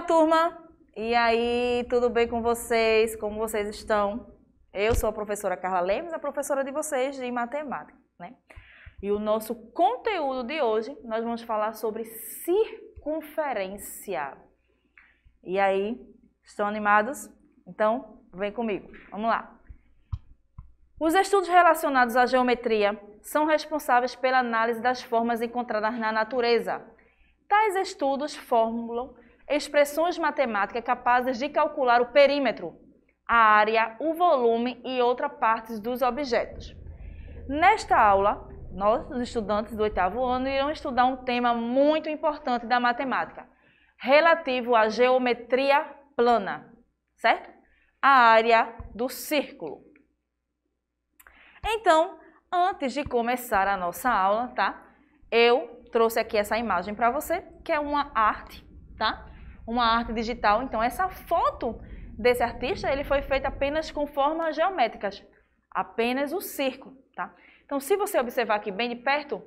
Fala, turma! E aí, tudo bem com vocês? Como vocês estão? Eu sou a professora Carla Lemos, a professora de vocês de matemática, né? E o nosso conteúdo de hoje, nós vamos falar sobre circunferência. E aí, estão animados? Então, vem comigo. Vamos lá. Os estudos relacionados à geometria são responsáveis pela análise das formas encontradas na natureza. Tais estudos formulam expressões matemáticas capazes de calcular o perímetro, a área, o volume e outras partes dos objetos. Nesta aula, nós, os estudantes do oitavo ano, irão estudar um tema muito importante da matemática, relativo à geometria plana, certo? A área do círculo. Então, antes de começar a nossa aula, tá? Eu trouxe aqui essa imagem para você, que é uma arte, tá? uma arte digital. Então, essa foto desse artista, ele foi feita apenas com formas geométricas, apenas o círculo, tá? Então, se você observar aqui bem de perto,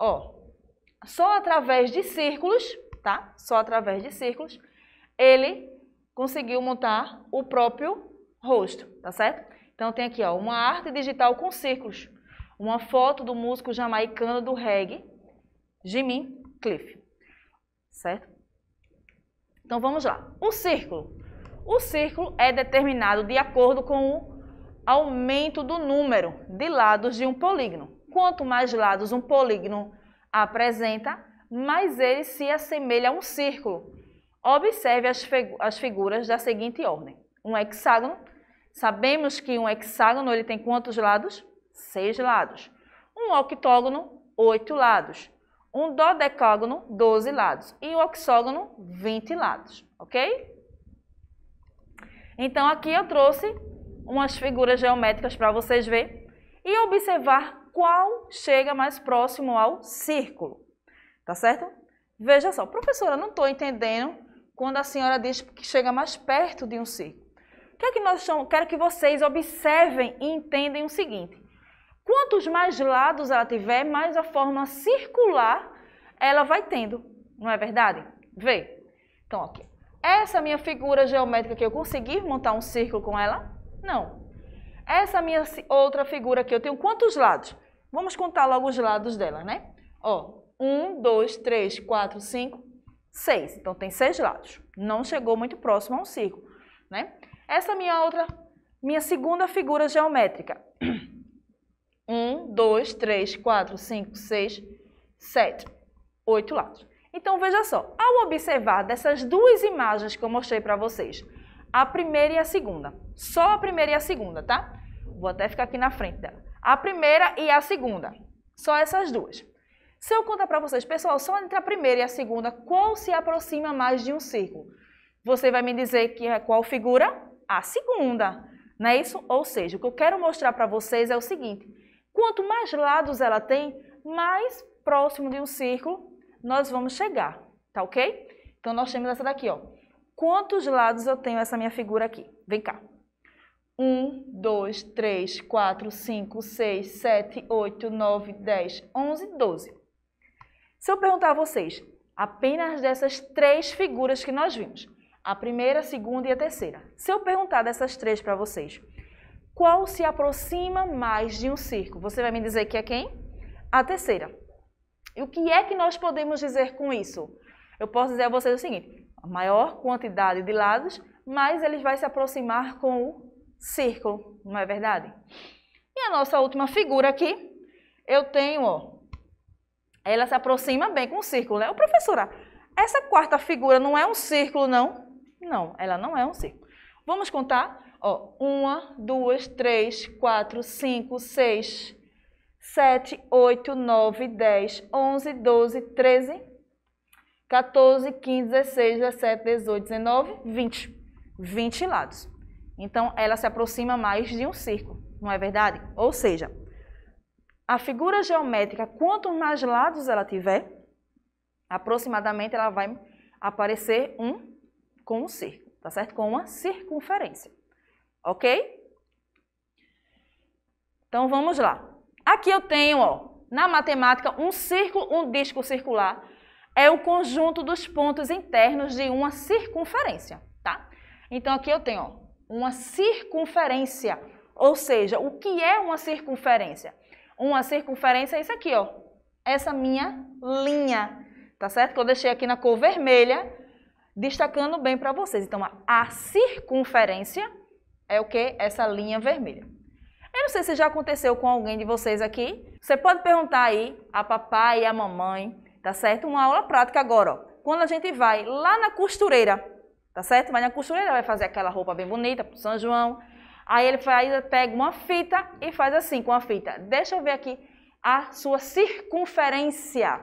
ó, só através de círculos, tá? Só através de círculos, ele conseguiu montar o próprio rosto, tá certo? Então, tem aqui, ó, uma arte digital com círculos, uma foto do músico jamaicano do reggae, Jimmy Cliff, certo? Então vamos lá. O círculo. O círculo é determinado de acordo com o aumento do número de lados de um polígono. Quanto mais lados um polígono apresenta, mais ele se assemelha a um círculo. Observe as, figu as figuras da seguinte ordem. Um hexágono. Sabemos que um hexágono ele tem quantos lados? Seis lados. Um octógono, oito lados um dodecágono, 12 lados, e o oxógono, 20 lados, ok? Então, aqui eu trouxe umas figuras geométricas para vocês verem e observar qual chega mais próximo ao círculo, tá certo? Veja só, professora, não estou entendendo quando a senhora diz que chega mais perto de um círculo. O que é que nós chamamos? Quero que vocês observem e entendem o seguinte. Quantos mais lados ela tiver, mais a forma circular ela vai tendo, não é verdade? Vê. Então, aqui. Essa minha figura geométrica que eu consegui montar um círculo com ela? Não. Essa minha outra figura aqui, eu tenho quantos lados? Vamos contar logo os lados dela, né? Ó, um, dois, três, quatro, cinco, seis. Então tem seis lados. Não chegou muito próximo a um círculo, né? Essa minha outra, minha segunda figura geométrica. Um, dois, três, quatro, cinco, seis, sete, oito lados. Então, veja só, ao observar dessas duas imagens que eu mostrei para vocês, a primeira e a segunda, só a primeira e a segunda, tá? Vou até ficar aqui na frente dela. A primeira e a segunda, só essas duas. Se eu contar para vocês, pessoal, só entre a primeira e a segunda, qual se aproxima mais de um círculo? Você vai me dizer que é qual figura? A segunda, não é isso? Ou seja, o que eu quero mostrar para vocês é o seguinte, Quanto mais lados ela tem, mais próximo de um círculo nós vamos chegar, tá ok? Então, nós temos essa daqui, ó. Quantos lados eu tenho essa minha figura aqui? Vem cá. 1, 2, 3, 4, 5, 6, 7, 8, 9, 10, 11, 12. Se eu perguntar a vocês, apenas dessas três figuras que nós vimos, a primeira, a segunda e a terceira. Se eu perguntar dessas três para vocês, qual se aproxima mais de um circo? Você vai me dizer que é quem? A terceira. E o que é que nós podemos dizer com isso? Eu posso dizer a vocês o seguinte: a maior quantidade de lados, mais eles vai se aproximar com o círculo, não é verdade? E a nossa última figura aqui, eu tenho, ó, ela se aproxima bem com o círculo, né? Ô, professora, essa quarta figura não é um círculo, não? Não, ela não é um círculo. Vamos contar? Ó, uma, duas, três, quatro, cinco, seis, sete, oito, nove, dez, onze, doze, treze, 14, 15, 16, 17, 18, 19, 20. 20 lados. Então, ela se aproxima mais de um círculo, não é verdade? Ou seja, a figura geométrica, quanto mais lados ela tiver, aproximadamente ela vai aparecer um com um círculo, tá certo? Com uma circunferência ok? Então vamos lá. Aqui eu tenho, ó, na matemática, um círculo, um disco circular é o conjunto dos pontos internos de uma circunferência, tá? Então aqui eu tenho ó, uma circunferência, ou seja, o que é uma circunferência? Uma circunferência é isso aqui, ó, essa minha linha, tá certo? Que eu deixei aqui na cor vermelha, destacando bem para vocês. Então a circunferência é o que? Essa linha vermelha. Eu não sei se já aconteceu com alguém de vocês aqui. Você pode perguntar aí a papai e a mamãe, tá certo? Uma aula prática agora, ó. Quando a gente vai lá na costureira, tá certo? Vai na costureira, vai fazer aquela roupa bem bonita pro São João. Aí ele faz, pega uma fita e faz assim com a fita. Deixa eu ver aqui a sua circunferência.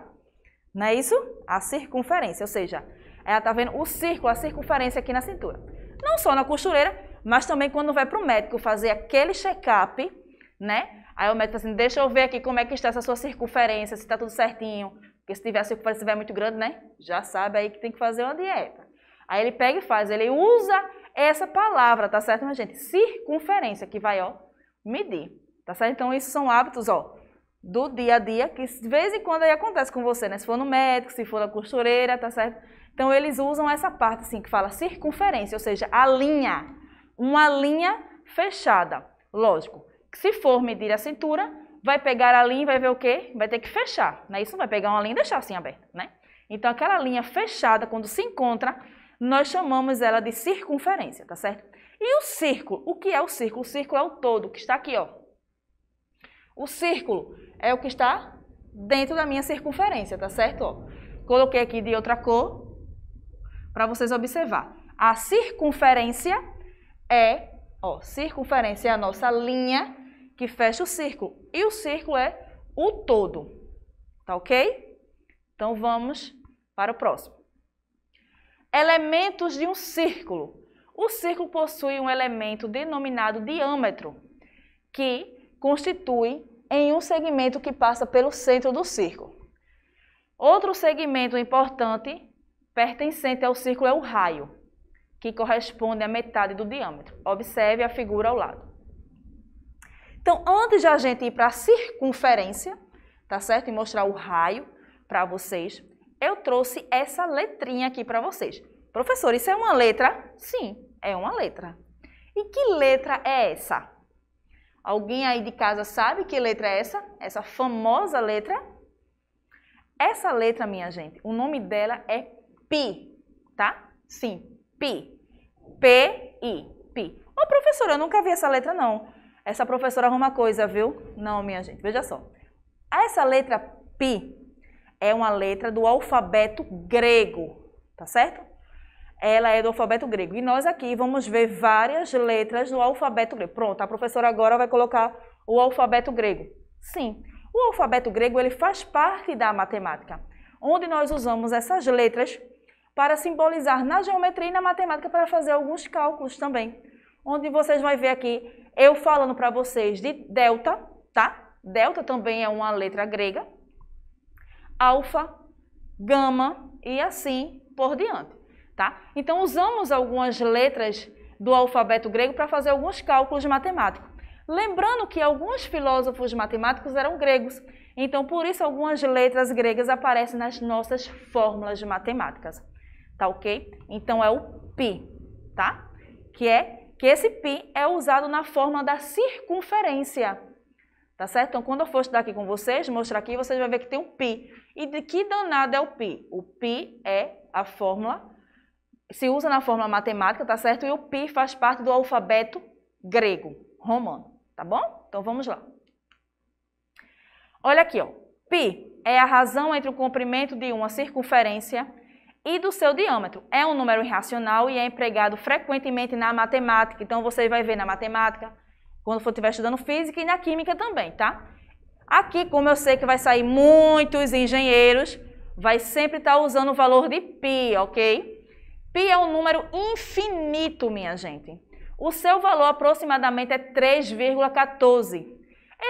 Não é isso? A circunferência, ou seja, ela é, tá vendo o círculo, a circunferência aqui na cintura. Não só na costureira, mas também quando vai para o médico fazer aquele check-up, né? Aí o médico fala assim, deixa eu ver aqui como é que está essa sua circunferência, se está tudo certinho. Porque se tiver a circunferência estiver muito grande, né? Já sabe aí que tem que fazer uma dieta. Aí ele pega e faz, ele usa essa palavra, tá certo, minha gente? Circunferência, que vai, ó, medir. Tá certo? Então, isso são hábitos, ó, do dia a dia, que de vez em quando aí acontece com você, né? Se for no médico, se for na costureira, tá certo? Então, eles usam essa parte, assim, que fala circunferência, ou seja, a linha uma linha fechada. Lógico, se for medir a cintura, vai pegar a linha e vai ver o quê? Vai ter que fechar, né? Isso vai pegar uma linha e deixar assim aberta, né? Então, aquela linha fechada, quando se encontra, nós chamamos ela de circunferência, tá certo? E o círculo, o que é o círculo? O círculo é o todo, que está aqui, ó. O círculo é o que está dentro da minha circunferência, tá certo? Ó, coloquei aqui de outra cor para vocês observar. A circunferência é, ó, circunferência é a nossa linha que fecha o círculo. E o círculo é o todo. Tá ok? Então vamos para o próximo. Elementos de um círculo. O círculo possui um elemento denominado diâmetro, que constitui em um segmento que passa pelo centro do círculo. Outro segmento importante pertencente ao círculo é o raio que corresponde à metade do diâmetro. Observe a figura ao lado. Então, antes de a gente ir para a circunferência, tá certo? E mostrar o raio para vocês, eu trouxe essa letrinha aqui para vocês. Professor, isso é uma letra? Sim, é uma letra. E que letra é essa? Alguém aí de casa sabe que letra é essa? Essa famosa letra? Essa letra, minha gente, o nome dela é pi, tá? Sim, Pi. P-I. P. Ô, oh, professora, eu nunca vi essa letra, não. Essa professora arruma coisa, viu? Não, minha gente. Veja só. Essa letra pi é uma letra do alfabeto grego, tá certo? Ela é do alfabeto grego. E nós aqui vamos ver várias letras do alfabeto grego. Pronto, a professora agora vai colocar o alfabeto grego. Sim, o alfabeto grego ele faz parte da matemática, onde nós usamos essas letras para simbolizar na geometria e na matemática para fazer alguns cálculos também. Onde vocês vão ver aqui eu falando para vocês de delta, tá? Delta também é uma letra grega. Alfa, gama e assim por diante, tá? Então usamos algumas letras do alfabeto grego para fazer alguns cálculos matemáticos. Lembrando que alguns filósofos matemáticos eram gregos, então por isso algumas letras gregas aparecem nas nossas fórmulas de matemáticas tá ok? Então é o pi, tá? Que é que esse pi é usado na forma da circunferência, tá certo? Então quando eu for estudar aqui com vocês, mostrar aqui, vocês vão ver que tem um pi. E de que danado é o pi? O pi é a fórmula, se usa na fórmula matemática, tá certo? E o pi faz parte do alfabeto grego, romano, tá bom? Então vamos lá. Olha aqui, ó. Pi é a razão entre o comprimento de uma circunferência e do seu diâmetro. É um número irracional e é empregado frequentemente na matemática. Então você vai ver na matemática, quando for estiver estudando física e na química também, tá? Aqui, como eu sei que vai sair muitos engenheiros, vai sempre estar tá usando o valor de π, ok? π é um número infinito, minha gente. O seu valor aproximadamente é 3,14.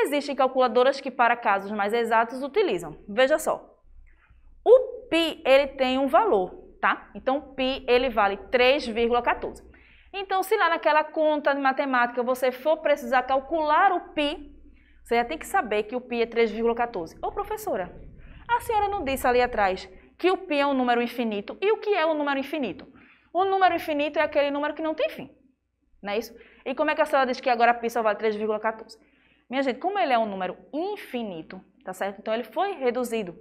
Existem calculadoras que, para casos mais exatos, utilizam. Veja só. O pi, ele tem um valor, tá? Então, pi, ele vale 3,14. Então, se lá naquela conta de matemática você for precisar calcular o pi, você já tem que saber que o pi é 3,14. Ô, professora, a senhora não disse ali atrás que o pi é um número infinito. E o que é um número infinito? O número infinito é aquele número que não tem fim. Não é isso? E como é que a senhora diz que agora pi só vale 3,14? Minha gente, como ele é um número infinito, tá certo? Então ele foi reduzido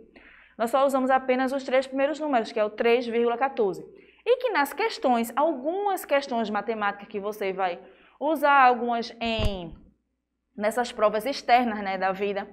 nós só usamos apenas os três primeiros números, que é o 3,14. E que nas questões, algumas questões de matemática que você vai usar, algumas em nessas provas externas né, da vida,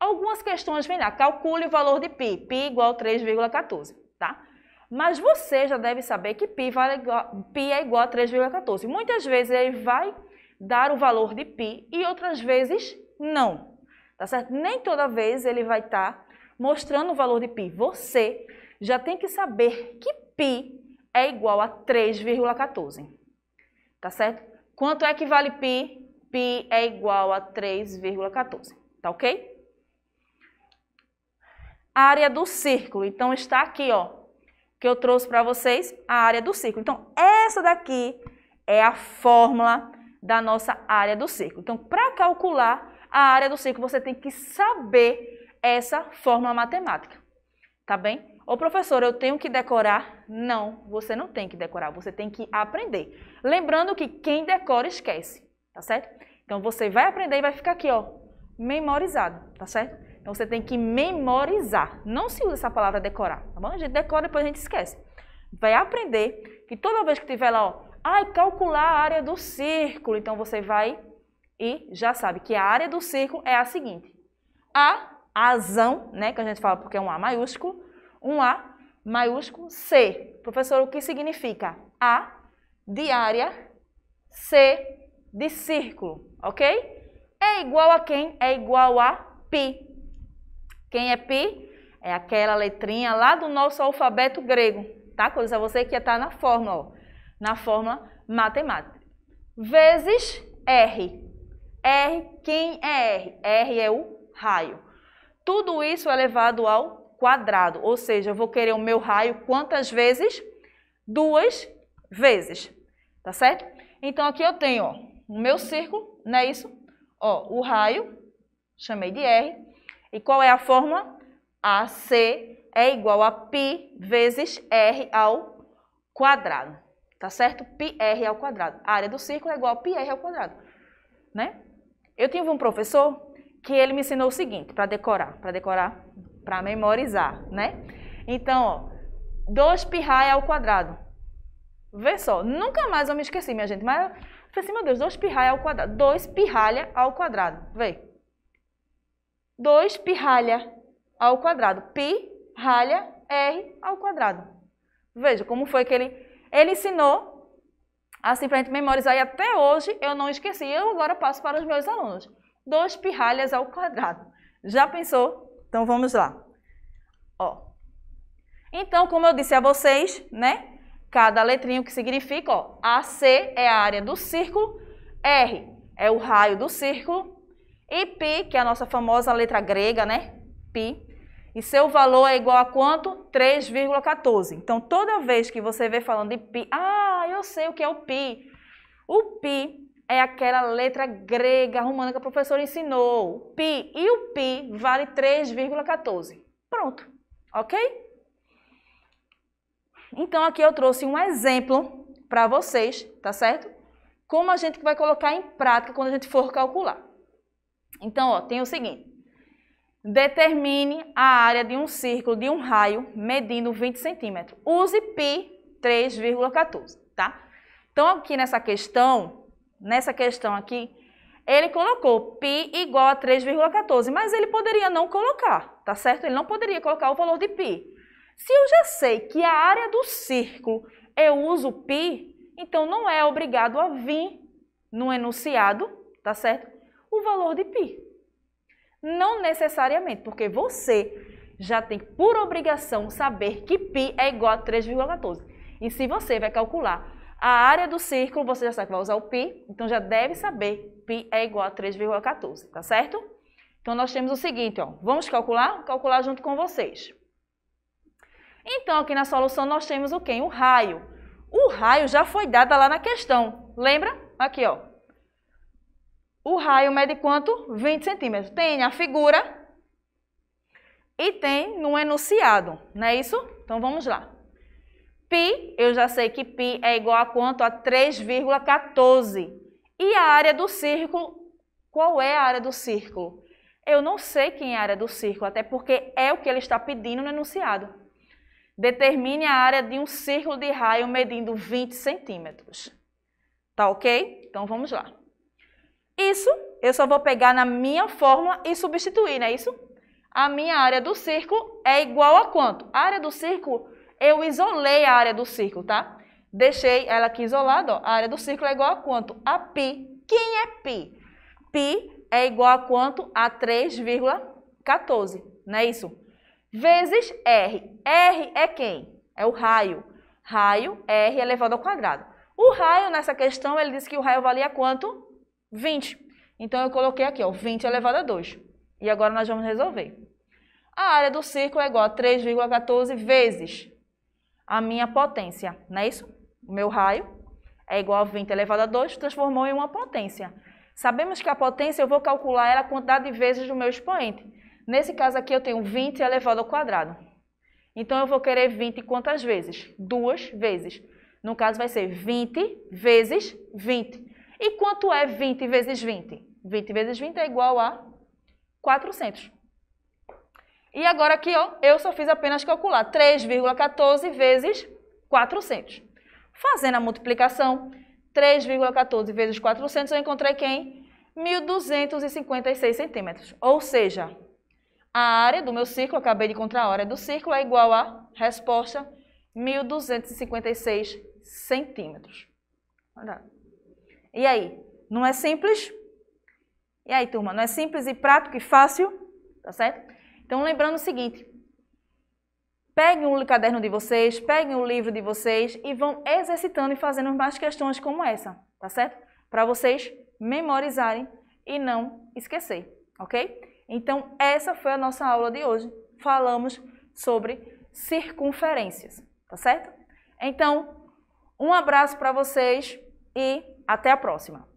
algumas questões vêm lá, calcule o valor de π, π igual a 3,14, tá? Mas você já deve saber que π, vale igual, π é igual a 3,14. Muitas vezes ele vai dar o valor de π e outras vezes não, tá certo? Nem toda vez ele vai estar tá mostrando o valor de π. Você já tem que saber que π é igual a 3,14. Tá certo? Quanto é que vale π? π é igual a 3,14. Tá ok? A área do círculo. Então, está aqui, ó. Que eu trouxe para vocês a área do círculo. Então, essa daqui é a fórmula da nossa área do círculo. Então, para calcular a área do círculo, você tem que saber essa fórmula matemática, tá bem? Ô professor, eu tenho que decorar? Não, você não tem que decorar, você tem que aprender. Lembrando que quem decora esquece, tá certo? Então você vai aprender e vai ficar aqui, ó, memorizado, tá certo? Então você tem que memorizar. Não se usa essa palavra decorar, tá bom? A gente decora e depois a gente esquece. Vai aprender que toda vez que tiver lá, ó, ai, calcular a área do círculo, então você vai e já sabe que a área do círculo é a seguinte: A azão, né, que a gente fala porque é um A maiúsculo, um A maiúsculo C. Professor, o que significa? A de área, C de círculo, ok? É igual a quem? É igual a pi. Quem é pi? É aquela letrinha lá do nosso alfabeto grego, tá? Coisa você que está na fórmula, ó, na fórmula matemática. Vezes R. R, quem é R? R é o raio. Tudo isso é elevado ao quadrado, ou seja, eu vou querer o meu raio quantas vezes? Duas vezes, tá certo? Então aqui eu tenho ó, o meu círculo, não é isso? Ó, o raio, chamei de R, e qual é a fórmula? AC é igual a π vezes R ao quadrado, tá certo? πr ao quadrado. A área do círculo é igual a πr ao quadrado, né? Eu tive um professor que ele me ensinou o seguinte, para decorar, para decorar, para memorizar, né? Então, 2 pi ao quadrado. Vê só, nunca mais eu me esqueci, minha gente, mas eu falei assim, meu Deus, 2 pi ao quadrado, 2 pirralha ao quadrado, vê. 2 pirralha ao quadrado, pi, ralha, r ao quadrado. Veja como foi que ele, ele ensinou assim para a gente memorizar e até hoje eu não esqueci, eu agora passo para os meus alunos. 2 pirralhas ao quadrado. Já pensou? Então vamos lá. Ó. Então, como eu disse a vocês, né? Cada letrinho que significa, ó, AC é a área do círculo, R é o raio do círculo e π, que é a nossa famosa letra grega, né? Π. E seu valor é igual a quanto? 3,14. Então, toda vez que você vê falando de π, ah, eu sei o que é o π. O π é aquela letra grega romana que a professora ensinou. Pi. E o pi vale 3,14. Pronto. Ok? Então, aqui eu trouxe um exemplo para vocês, tá certo? Como a gente vai colocar em prática quando a gente for calcular. Então, ó, tem o seguinte. Determine a área de um círculo de um raio medindo 20 centímetros. Use π 3,14, tá? Então, aqui nessa questão, nessa questão aqui, ele colocou π igual a 3,14, mas ele poderia não colocar, tá certo? Ele não poderia colocar o valor de π. Se eu já sei que a área do círculo eu uso π, então não é obrigado a vir no enunciado, tá certo? O valor de π. Não necessariamente, porque você já tem por obrigação saber que π é igual a 3,14. E se você vai calcular a área do círculo, você já sabe que vai usar o π, então já deve saber π é igual a 3,14, tá certo? Então, nós temos o seguinte, ó, vamos calcular? calcular junto com vocês. Então, aqui na solução, nós temos o quê? O raio. O raio já foi dado lá na questão, lembra? Aqui, ó. O raio mede quanto? 20 centímetros. Tem a figura e tem no enunciado, não é isso? Então, vamos lá. Pi, eu já sei que π é igual a quanto? A 3,14. E a área do círculo, qual é a área do círculo? Eu não sei quem é a área do círculo, até porque é o que ele está pedindo no enunciado. Determine a área de um círculo de raio medindo 20 centímetros. Tá ok? Então vamos lá. Isso eu só vou pegar na minha fórmula e substituir, não é isso? A minha área do círculo é igual a quanto? A área do círculo eu isolei a área do círculo, tá? Deixei ela aqui isolada, ó. A área do círculo é igual a quanto? A π. Quem é π? π é igual a quanto? A 3,14, não é isso? Vezes R. R é quem? É o raio. Raio, R elevado ao quadrado. O raio, nessa questão, ele disse que o raio valia quanto? 20. Então, eu coloquei aqui, ó, 20 elevado a 2. E agora nós vamos resolver. A área do círculo é igual a 3,14 vezes a minha potência, não é isso? O meu raio é igual a 20 elevado a 2, transformou em uma potência. Sabemos que a potência eu vou calcular ela a quantidade de vezes do meu expoente. Nesse caso aqui eu tenho 20 elevado ao quadrado. Então eu vou querer 20 quantas vezes? Duas vezes. No caso vai ser 20 vezes 20. E quanto é 20 vezes 20? 20 vezes 20 é igual a 400. E agora aqui, ó, eu só fiz apenas calcular 3,14 vezes 400. Fazendo a multiplicação, 3,14 vezes 400, eu encontrei quem? 1.256 centímetros. Ou seja, a área do meu círculo, acabei de encontrar a área do círculo, é igual à resposta 1.256 centímetros. E aí, não é simples? E aí, turma, não é simples e prático e fácil? Tá certo? Então, lembrando o seguinte: peguem o caderno de vocês, peguem o livro de vocês e vão exercitando e fazendo mais questões como essa, tá certo? Para vocês memorizarem e não esquecer, ok? Então, essa foi a nossa aula de hoje. Falamos sobre circunferências, tá certo? Então, um abraço para vocês e até a próxima!